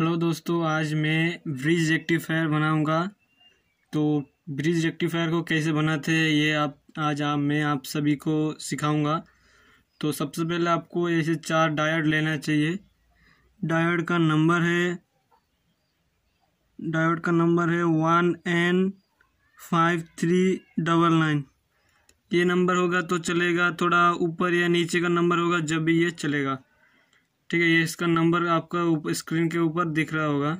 hello दोस्तों आज मैं ब्रिज रेक्टिफायर बनाऊंगा तो ब्रिज रेक्टिफायर को कैसे बनाते हैं ये आप आज आप मैं आप सभी को सिखाऊंगा तो सबसे पहले आपको ऐसे चार डायोड लेना चाहिए डायोड का नंबर है डायोड का नंबर है one N five three double nine ये नंबर होगा तो चलेगा थोड़ा ऊपर या नीचे का नंबर होगा जब भी ये चलेगा ठीक है ये इसका नंबर आपका स्क्रीन के ऊपर दिख रहा होगा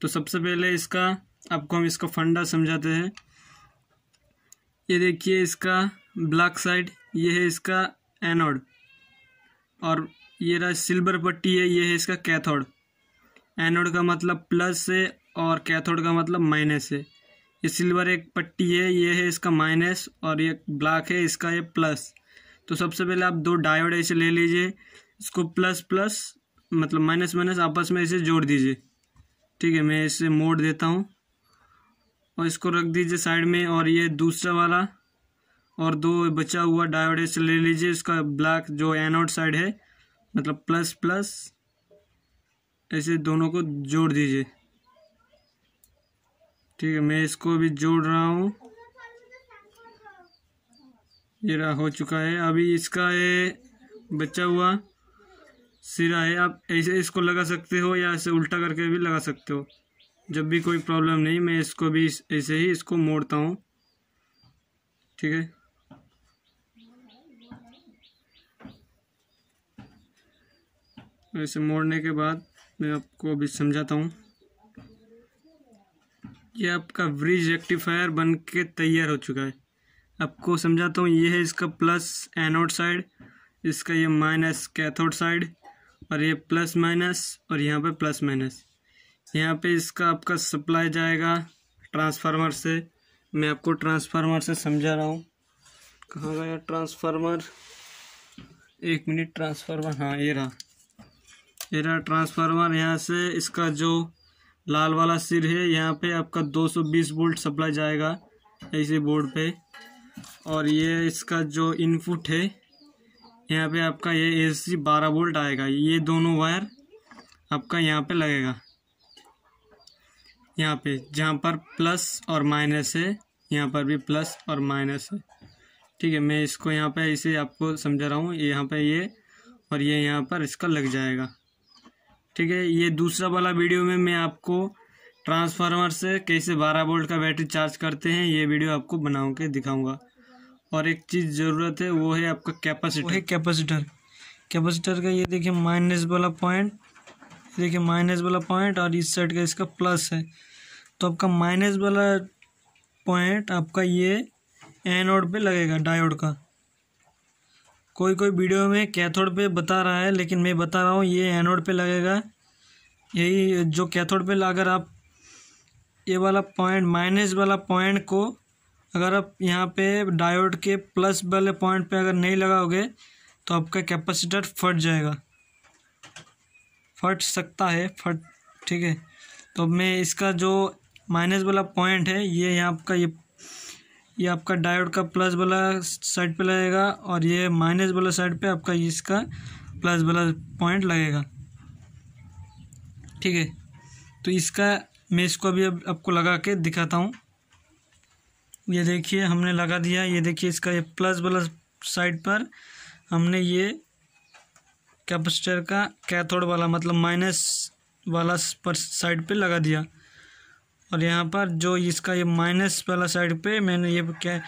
तो सबसे पहले इसका आपको हम इसका फंडा समझाते हैं ये देखिए इसका ब्लैक साइड ये है इसका एनोड और ये रहा सिल्वर पट्टी है ये है इसका कैथोड एनोड का मतलब प्लस है और कैथोड का मतलब माइनस है ये सिल्वर एक पट्टी है ये है इसका माइनस और ये ब्लैक है इसका ये प्लस तो सबसे पहले आप दो डायोड ऐसे ले लीजिए इसको प्लस प्लस मतलब माइनस माइनस आपस में इसे जोड़ दीजिए ठीक है मैं इसे मोड़ देता हूँ और इसको रख दीजिए साइड में और ये दूसरा वाला और दो बचा हुआ डायोड से ले लीजिए इसका ब्लैक जो एनोड साइड है मतलब प्लस प्लस ऐसे दोनों को जोड़ दीजिए ठीक है मैं इसको भी जोड़ रहा हूँ ये रहा हो चुका है अभी इसका ये बचा हुआ सिरा है आप ऐसे इसको लगा सकते हो या ऐसे उल्टा करके भी लगा सकते हो जब भी कोई प्रॉब्लम नहीं मैं इसको भी ऐसे ही इसको मोड़ता हूँ ठीक है ऐसे मोड़ने के बाद मैं आपको अभी समझाता हूँ ये आपका ब्रिज रेक्टिफायर बन के तैयार हो चुका है आपको समझाता हूँ ये है इसका प्लस एनोड साइड इसका ये माइनस कैथोड साइड और ये प्लस माइनस और यहाँ पे प्लस माइनस यहाँ पे इसका आपका सप्लाई जाएगा ट्रांसफार्मर से मैं आपको ट्रांसफार्मर से समझा रहा हूँ कहाँ गया ट्रांसफार्मर एक मिनट ट्रांसफार्मर हाँ ये रहा ये रहा ट्रांसफार्मर यहाँ से इसका जो लाल वाला सिर है यहाँ पे आपका 220 वोल्ट सप्लाई जाएगा इसी बोर्ड पे और ये इसका जो इनपुट है यहाँ पे आपका ये ए सी बारह वोल्ट आएगा ये दोनों वायर आपका यहाँ पे लगेगा यहाँ पे जहाँ पर प्लस और माइनस है यहाँ पर भी प्लस और माइनस है ठीक है मैं इसको यहाँ पे इसे आपको समझा रहा हूँ यहाँ पे ये और ये यहाँ पर इसका लग जाएगा ठीक है ये दूसरा वाला वीडियो में मैं आपको ट्रांसफार्मर से कैसे बारह वोल्ट का बैटरी चार्ज करते हैं ये वीडियो आपको बना के दिखाऊँगा और एक चीज़ ज़रूरत है वो है आपका कैपेसिटर है कैपेसिटर कैपेसिटर का ये देखिए माइनस वाला पॉइंट देखिए माइनस वाला पॉइंट और इस साइड का इसका प्लस है तो आपका माइनस वाला पॉइंट आपका ये एनोड पे लगेगा डायोड का कोई कोई वीडियो में कैथोड पे बता रहा है लेकिन मैं बता रहा हूँ ये एनोड पे लगेगा यही जो कैथोड पे लाकर आप ये वाला पॉइंट माइनस वाला पॉइंट को अगर आप यहाँ पे डायोड के प्लस वाले पॉइंट पे अगर नहीं लगाओगे तो आपका कैपेसिटर फट जाएगा फट सकता है फट ठीक है तो मैं इसका जो माइनस वाला पॉइंट है ये यहाँ आपका ये ये आपका डायोड का प्लस वाला साइड पे लगेगा और ये माइनस वाला साइड पे आपका इसका प्लस वाला पॉइंट लगेगा ठीक है तो इसका मैं इसको अभी अब आपको लगा के दिखाता हूँ ये देखिए हमने लगा दिया ये देखिए इसका ये प्लस वाला साइड पर हमने ये कैपेसिटर का कैथोड वाला मतलब माइनस वाला पर साइड पे लगा दिया और यहाँ पर जो इसका ये माइनस वाला साइड पे मैंने ये क्या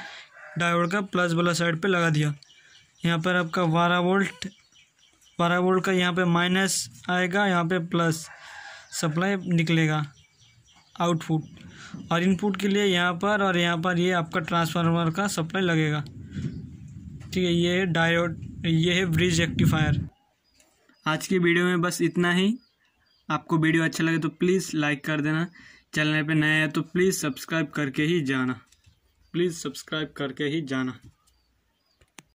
डायोड का प्लस वाला साइड पे लगा दिया यहाँ पर आपका बारह वोल्ट बारह वोल्ट का यहाँ पे माइनस आएगा यहाँ पे प्लस सप्लाई निकलेगा आउटपुट और इनपुट के लिए यहाँ पर और यहाँ पर ये यह आपका ट्रांसफार्मर का सप्लाई लगेगा ठीक है ये है डायोड ये है ब्रिज एक्टिफायर आज की वीडियो में बस इतना ही आपको वीडियो अच्छा लगे तो प्लीज़ लाइक कर देना चैनल पे नया है तो प्लीज़ सब्सक्राइब करके ही जाना प्लीज़ सब्सक्राइब करके ही जाना